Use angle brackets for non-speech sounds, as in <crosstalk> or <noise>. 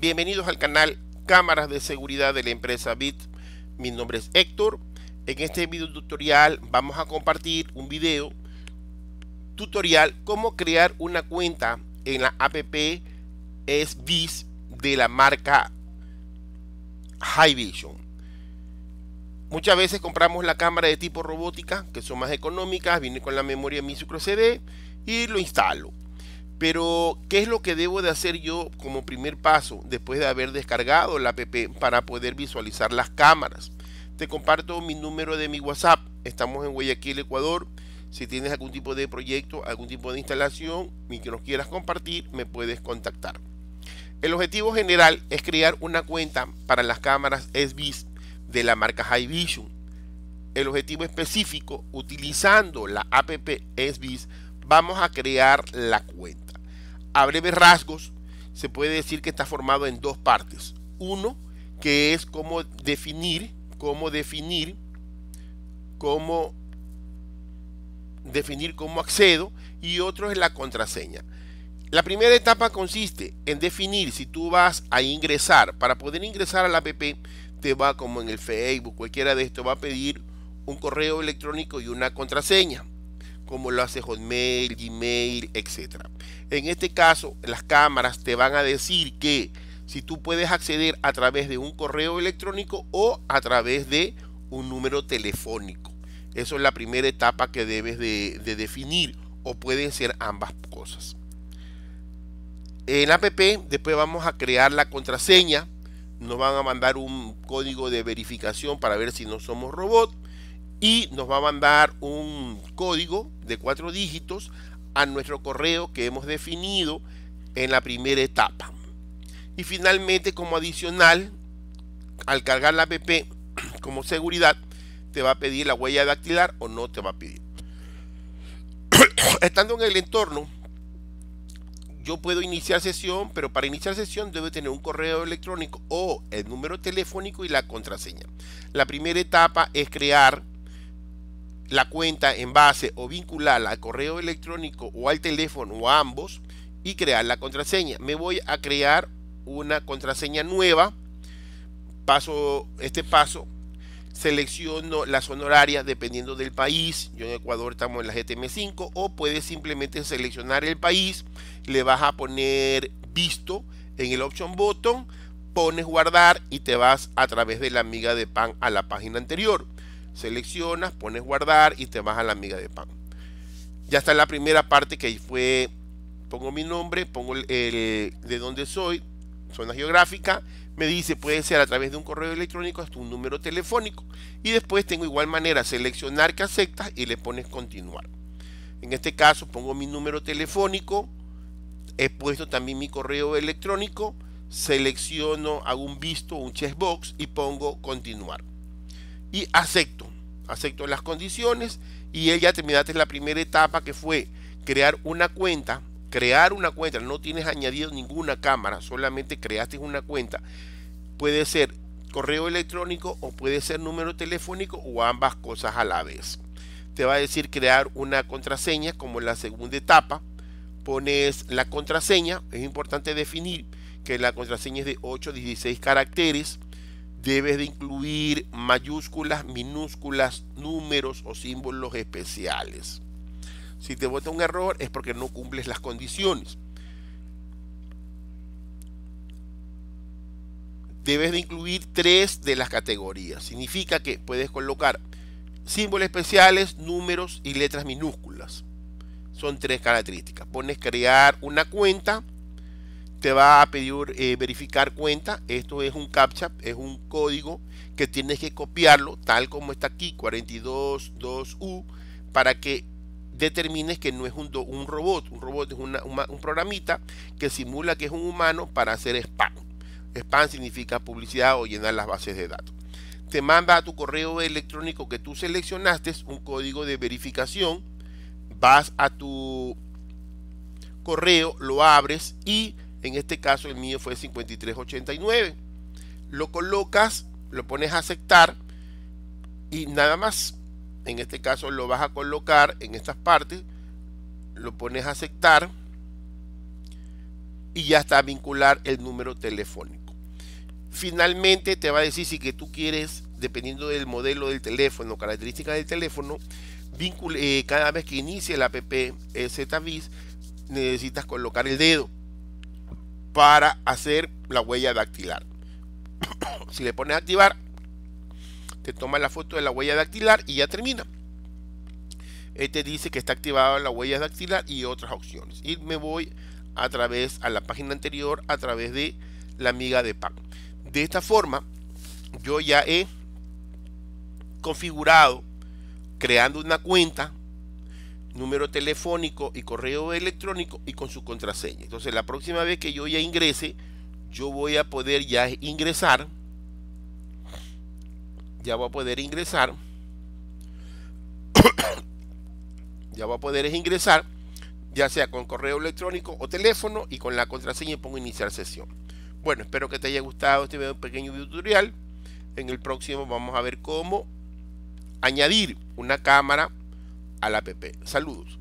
Bienvenidos al canal Cámaras de Seguridad de la empresa BIT. Mi nombre es Héctor. En este video tutorial vamos a compartir un video tutorial cómo crear una cuenta en la app SBIS de la marca High Vision. Muchas veces compramos la cámara de tipo robótica, que son más económicas, viene con la memoria micro CD y lo instalo pero, ¿qué es lo que debo de hacer yo como primer paso después de haber descargado la app para poder visualizar las cámaras? Te comparto mi número de mi WhatsApp. Estamos en Guayaquil, Ecuador. Si tienes algún tipo de proyecto, algún tipo de instalación y que nos quieras compartir, me puedes contactar. El objetivo general es crear una cuenta para las cámaras SBIS de la marca High Vision. El objetivo específico, utilizando la app SBIS, vamos a crear la cuenta a breves rasgos, se puede decir que está formado en dos partes. Uno, que es cómo definir, cómo definir, cómo definir cómo accedo y otro es la contraseña. La primera etapa consiste en definir si tú vas a ingresar. Para poder ingresar a la app, te va como en el Facebook, cualquiera de estos, va a pedir un correo electrónico y una contraseña como lo hace Hotmail, Gmail, etc. En este caso, las cámaras te van a decir que si tú puedes acceder a través de un correo electrónico o a través de un número telefónico. Eso es la primera etapa que debes de, definir o pueden ser ambas cosas. En app después vamos a crear la contraseña. Nos van a mandar un código de verificación para ver si no somos robots y nos va a mandar un código de cuatro dígitos a nuestro correo que hemos definido en la primera etapa. Y finalmente, como adicional, al cargar la app <clears throat> como seguridad, te va a pedir la huella dactilar o no te va a pedir. <clears throat> Estando en el entorno, yo puedo iniciar sesión, pero para iniciar sesión debe tener un correo electrónico o el número telefónico y la contraseña. La primera etapa es crear la cuenta en base o vincularla al correo electrónico o al teléfono o a ambos y crear la contraseña. Me voy a crear una contraseña nueva. Paso este paso. Selecciono las honorarias dependiendo del país. Yo en Ecuador estamos en la GTM5 o puedes simplemente seleccionar el país. Le vas a poner visto en el option button. Pones guardar y te vas a través de la amiga de pan a la página anterior seleccionas, pones guardar y te vas a la amiga de pan. Ya está la primera parte que fue, pongo mi nombre, pongo el, de dónde soy, zona geográfica, me dice puede ser a través de un correo electrónico hasta un número telefónico y después tengo igual manera seleccionar que aceptas y le pones continuar. En este caso pongo mi número telefónico, he puesto también mi correo electrónico, selecciono, hago un visto, un checkbox y pongo continuar y acepto. Acepto las condiciones y ya terminaste la primera etapa que fue crear una cuenta. Crear una cuenta, no tienes añadido ninguna cámara, solamente creaste una cuenta. Puede ser correo electrónico o puede ser número telefónico o ambas cosas a la vez. Te va a decir crear una contraseña como la segunda etapa. Pones la contraseña, es importante definir que la contraseña es de 8 16 caracteres debes de incluir mayúsculas, minúsculas, números o símbolos especiales. Si te vota un error es porque no cumples las condiciones. Debes de incluir tres de las categorías. Significa que puedes colocar símbolos especiales, números y letras minúsculas. Son tres características. Pones crear una cuenta te va a pedir eh, verificar cuenta. Esto es un CAPTCHA, es un código que tienes que copiarlo tal como está aquí, 422U, para que determines que no es un, un robot. Un robot es un programita que simula que es un humano para hacer spam. Spam significa publicidad o llenar las bases de datos. Te manda a tu correo electrónico que tú seleccionaste un código de verificación. Vas a tu correo, lo abres y en este caso el mío fue 53.89. Lo colocas, lo pones a aceptar y nada más. En este caso lo vas a colocar en estas partes, lo pones a aceptar y ya está a vincular el número telefónico. Finalmente te va a decir si que tú quieres, dependiendo del modelo del teléfono, características del teléfono, eh, cada vez que inicie la app ZBIS necesitas colocar el dedo para hacer la huella dactilar. <coughs> si le pones activar, te toma la foto de la huella dactilar y ya termina. Este dice que está activada la huella dactilar y otras opciones. Y me voy a través a la página anterior a través de la amiga de pan. De esta forma, yo ya he configurado creando una cuenta número telefónico y correo electrónico y con su contraseña. Entonces la próxima vez que yo ya ingrese, yo voy a poder ya ingresar. Ya voy a poder ingresar. <coughs> ya voy a poder ingresar, ya sea con correo electrónico o teléfono y con la contraseña pongo iniciar sesión. Bueno, espero que te haya gustado este pequeño tutorial. En el próximo vamos a ver cómo añadir una cámara a la app. Saludos.